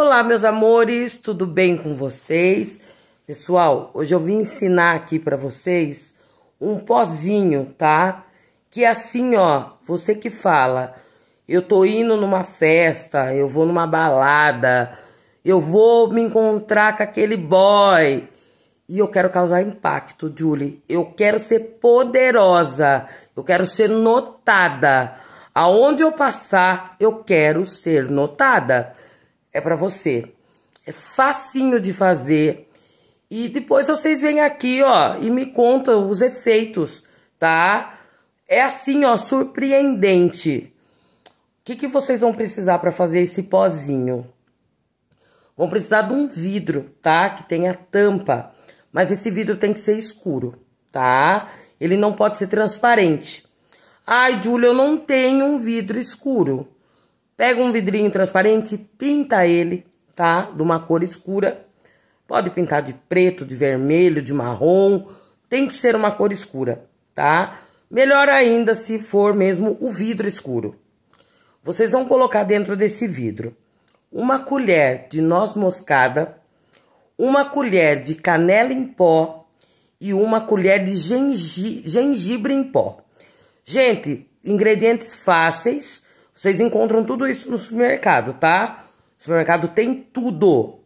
Olá, meus amores, tudo bem com vocês? Pessoal, hoje eu vim ensinar aqui para vocês um pozinho, tá? Que é assim, ó, você que fala, eu tô indo numa festa, eu vou numa balada, eu vou me encontrar com aquele boy e eu quero causar impacto, Julie. Eu quero ser poderosa, eu quero ser notada. Aonde eu passar, eu quero ser notada. É para você. É facinho de fazer. E depois vocês vêm aqui, ó, e me contam os efeitos, tá? É assim, ó, surpreendente. O que, que vocês vão precisar para fazer esse pozinho? Vão precisar de um vidro, tá? Que tenha tampa. Mas esse vidro tem que ser escuro, tá? Ele não pode ser transparente. Ai, Júlia, eu não tenho um vidro escuro. Pega um vidrinho transparente, pinta ele, tá? De uma cor escura. Pode pintar de preto, de vermelho, de marrom. Tem que ser uma cor escura, tá? Melhor ainda se for mesmo o vidro escuro. Vocês vão colocar dentro desse vidro uma colher de noz moscada, uma colher de canela em pó e uma colher de gengi gengibre em pó. Gente, ingredientes fáceis vocês encontram tudo isso no supermercado, tá? O supermercado tem tudo.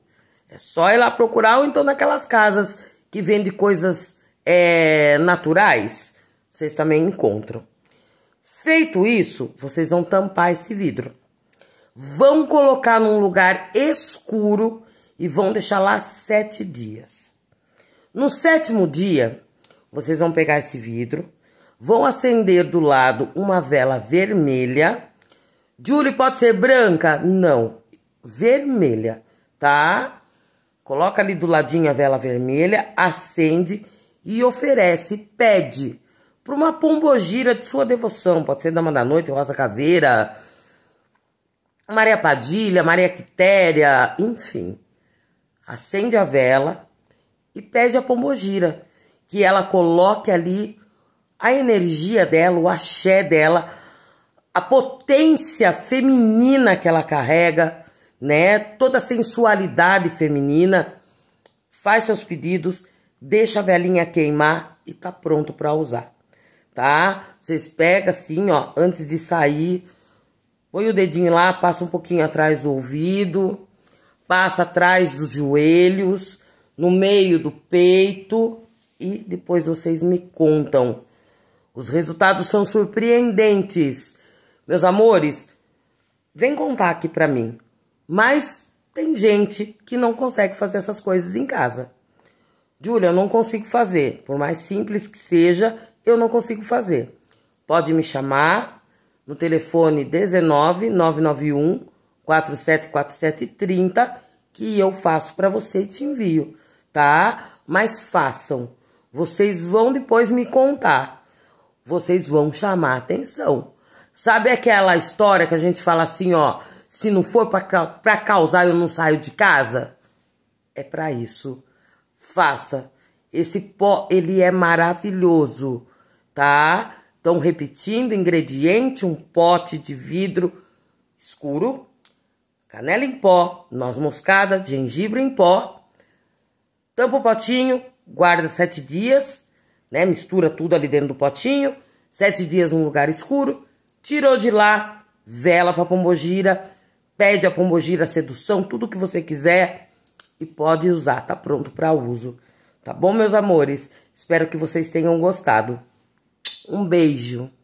É só ir lá procurar ou então naquelas casas que vende coisas é, naturais. Vocês também encontram. Feito isso, vocês vão tampar esse vidro. Vão colocar num lugar escuro e vão deixar lá sete dias. No sétimo dia, vocês vão pegar esse vidro, vão acender do lado uma vela vermelha Julie, pode ser branca? Não. Vermelha, tá? Coloca ali do ladinho a vela vermelha, acende e oferece, pede para uma pombogira de sua devoção. Pode ser Dama da Noite, Rosa Caveira, Maria Padilha, Maria Quitéria, enfim. Acende a vela e pede a pombogira que ela coloque ali a energia dela, o axé dela a potência feminina que ela carrega, né? Toda a sensualidade feminina. Faz seus pedidos, deixa a velhinha queimar e tá pronto para usar, tá? Vocês pegam assim, ó, antes de sair, põe o dedinho lá, passa um pouquinho atrás do ouvido, passa atrás dos joelhos, no meio do peito e depois vocês me contam. Os resultados são surpreendentes. Meus amores, vem contar aqui pra mim. Mas tem gente que não consegue fazer essas coisas em casa. Júlia, eu não consigo fazer. Por mais simples que seja, eu não consigo fazer. Pode me chamar no telefone 19 991 474730 que eu faço para você e te envio, tá? Mas façam. Vocês vão depois me contar. Vocês vão chamar atenção. Sabe aquela história que a gente fala assim, ó, se não for para causar eu não saio de casa? É para isso. Faça. Esse pó, ele é maravilhoso, tá? Então, repetindo, ingrediente, um pote de vidro escuro, canela em pó, noz moscada, gengibre em pó. Tampa o potinho, guarda sete dias, né? Mistura tudo ali dentro do potinho. Sete dias num lugar escuro, tirou de lá, vela para pombogira, pede a pombogira sedução, tudo que você quiser e pode usar, tá pronto para uso. Tá bom, meus amores? Espero que vocês tenham gostado. Um beijo.